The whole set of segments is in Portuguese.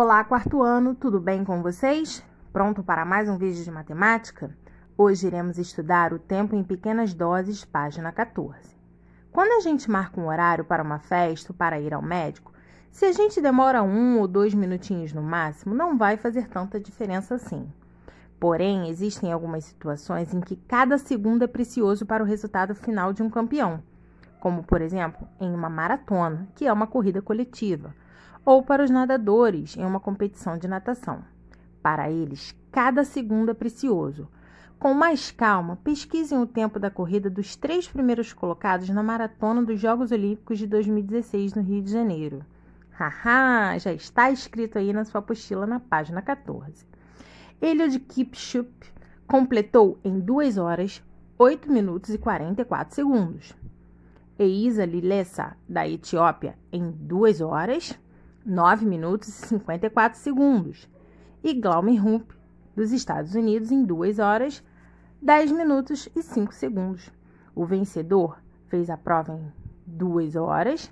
Olá, quarto ano, tudo bem com vocês? Pronto para mais um vídeo de matemática? Hoje iremos estudar o tempo em pequenas doses, página 14. Quando a gente marca um horário para uma festa ou para ir ao médico, se a gente demora um ou dois minutinhos no máximo, não vai fazer tanta diferença assim. Porém, existem algumas situações em que cada segundo é precioso para o resultado final de um campeão, como, por exemplo, em uma maratona, que é uma corrida coletiva ou para os nadadores em uma competição de natação. Para eles, cada segundo é precioso. Com mais calma, pesquisem o tempo da corrida dos três primeiros colocados na maratona dos Jogos Olímpicos de 2016 no Rio de Janeiro. Haha, já está escrito aí na sua apostila na página 14. Eliud Kipchup completou em 2 horas, 8 minutos e 44 segundos. Eisa Lilessa, da Etiópia, em 2 horas, 9 minutos e 54 segundos. E Glaumer Rump, dos Estados Unidos, em 2 horas, 10 minutos e 5 segundos. O vencedor fez a prova em 2 horas,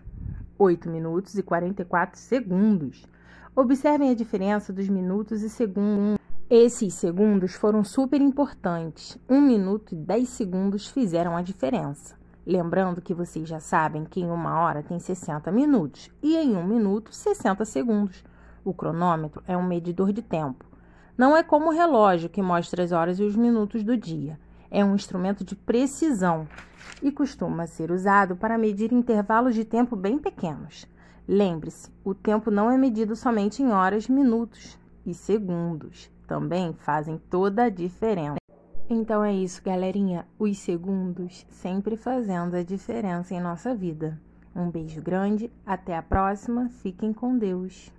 8 minutos e 44 segundos. Observem a diferença dos minutos e segundos. Esses segundos foram super importantes. 1 minuto e 10 segundos fizeram a diferença. Lembrando que vocês já sabem que em uma hora tem 60 minutos e em um minuto 60 segundos. O cronômetro é um medidor de tempo. Não é como o relógio que mostra as horas e os minutos do dia. É um instrumento de precisão e costuma ser usado para medir intervalos de tempo bem pequenos. Lembre-se, o tempo não é medido somente em horas, minutos e segundos. Também fazem toda a diferença. Então é isso, galerinha. Os segundos sempre fazendo a diferença em nossa vida. Um beijo grande, até a próxima, fiquem com Deus.